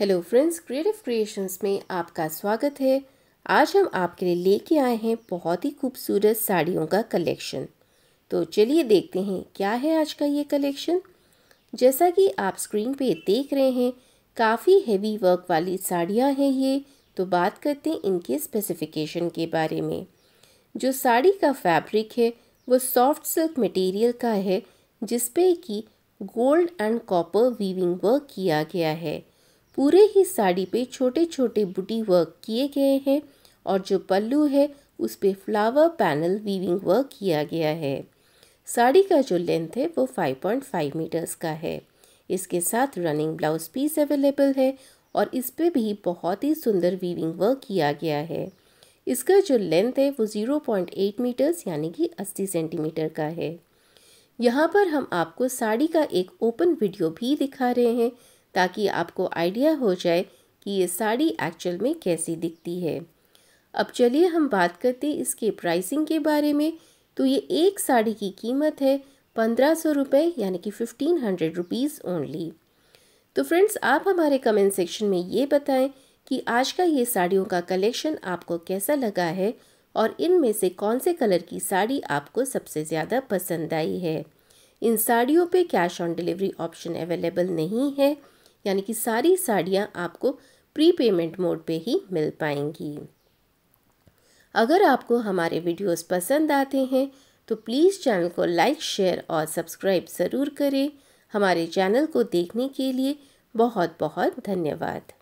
hello friends creative creations में आपका स्वागत है आज हम आपके लिए लेके आए हैं बहुत ही खूबसूरत साड़ियों का कलेक्शन तो चलिए देखते हैं क्या है आज का ये कलेक्शन जैसा कि आप स्क्रीन पे देख रहे हैं काफ़ी हेवी वर्क वाली साड़ियाँ हैं ये तो बात करते हैं इनके स्पेसिफिकेशन के बारे में जो साड़ी का फैब्रिक है वो सॉफ्ट सिल्क मटेरियल का है जिसपे कि gold and copper weaving work किया गया है पूरे ही साड़ी पे छोटे छोटे बुटी वर्क किए गए हैं और जो पल्लू है उस पर फ्लावर पैनल वीविंग वर्क किया गया है साड़ी का जो लेंथ है वो 5.5 मीटर्स का है इसके साथ रनिंग ब्लाउज पीस अवेलेबल है और इस पर भी बहुत ही सुंदर वीविंग वर्क किया गया है इसका जो लेंथ है वो 0.8 मीटर्स यानी कि 80 सेंटीमीटर का है यहाँ पर हम आपको साड़ी का एक ओपन वीडियो भी दिखा रहे हैं ताकि आपको आइडिया हो जाए कि ये साड़ी एक्चुअल में कैसी दिखती है अब चलिए हम बात करते इसके प्राइसिंग के बारे में तो ये एक साड़ी की कीमत है पंद्रह सौ रुपये यानी कि फ़िफ्टीन हंड्रेड रुपीज़ ओनली तो फ्रेंड्स आप हमारे कमेंट सेक्शन में ये बताएं कि आज का ये साड़ियों का कलेक्शन आपको कैसा लगा है और इनमें से कौन से कलर की साड़ी आपको सबसे ज़्यादा पसंद आई है इन साड़ियों पे cash on delivery option available नहीं है यानी कि सारी साड़ियाँ आपको प्री पेमेंट मोड पे ही मिल पाएंगी अगर आपको हमारे वीडियोस पसंद आते हैं तो प्लीज़ चैनल को लाइक शेयर और सब्सक्राइब ज़रूर करें हमारे चैनल को देखने के लिए बहुत बहुत धन्यवाद